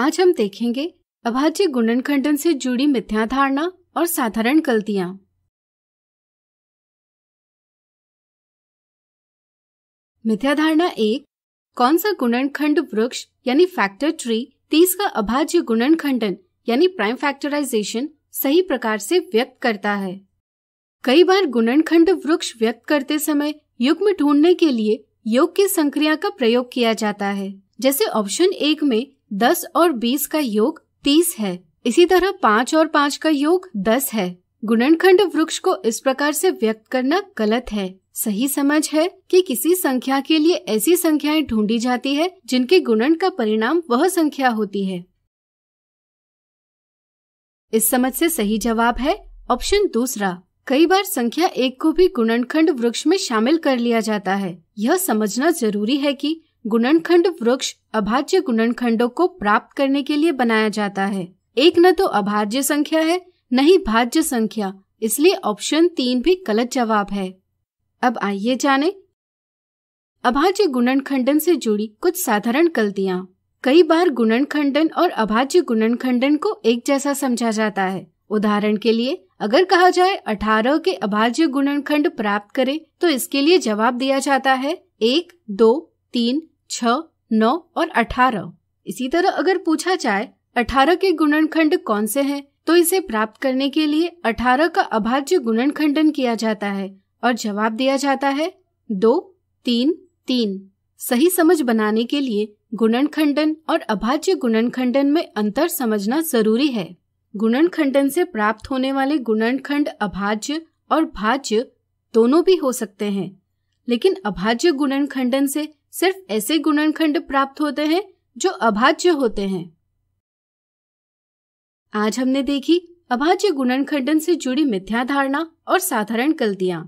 आज हम देखेंगे अभाज्य गुणन खंडन से जुड़ी मिथ्याधारणा और साधारण गलतियां धारणा एक कौन सा गुणनखंड वृक्ष यानी फैक्टर ट्री तीस का अभाज्य गुणनखंडन यानी प्राइम फैक्टराइजेशन सही प्रकार से व्यक्त करता है कई बार गुणनखंड वृक्ष व्यक्त करते समय युग्म ढूंढने के लिए योग की संक्रिया का प्रयोग किया जाता है जैसे ऑप्शन एक में दस और बीस का योग तीस है इसी तरह पाँच और पाँच का योग दस है गुणनखंड वृक्ष को इस प्रकार से व्यक्त करना गलत है सही समझ है कि किसी संख्या के लिए ऐसी संख्याएं ढूंढी जाती है जिनके गुणन का परिणाम वह संख्या होती है इस समझ से सही जवाब है ऑप्शन दूसरा कई बार संख्या एक को भी गुणनखंड वृक्ष में शामिल कर लिया जाता है यह समझना जरूरी है कि गुणनखंड वृक्ष अभाज्य गुणनखंडों को प्राप्त करने के लिए बनाया जाता है एक न तो अभाज्य संख्या है न ही भाज्य संख्या इसलिए ऑप्शन तीन भी गलत जवाब है अब आइए जाने अभाज्य गुणन खंडन से जुड़ी कुछ साधारण गलतियाँ कई बार गुणन खंडन और अभाज्य गुणन खंडन को एक जैसा समझा जाता है उदाहरण के लिए अगर कहा जाए अठारह के अभाज्य गुणनखंड प्राप्त करें तो इसके लिए जवाब दिया जाता है एक दो तीन छ नौ और अठारह इसी तरह अगर पूछा जाए अठारह के गुणनखंड कौन से हैं, तो इसे प्राप्त करने के लिए अठारह का अभाज्य गुणनखंडन किया जाता है और जवाब दिया जाता है दो तीन तीन सही समझ बनाने के लिए गुणनखंडन और अभाज्य गुणनखंडन में अंतर समझना जरूरी है गुणनखंडन से प्राप्त होने वाले गुणनखंड अभाज्य और भाज्य दोनों भी हो सकते हैं लेकिन अभाज्य गुणनखंडन से सिर्फ ऐसे गुणनखंड प्राप्त होते हैं जो अभाज्य होते हैं आज हमने देखी अभाज्य गुणनखंडन से जुड़ी मिथ्या धारणा और साधारण गलतियां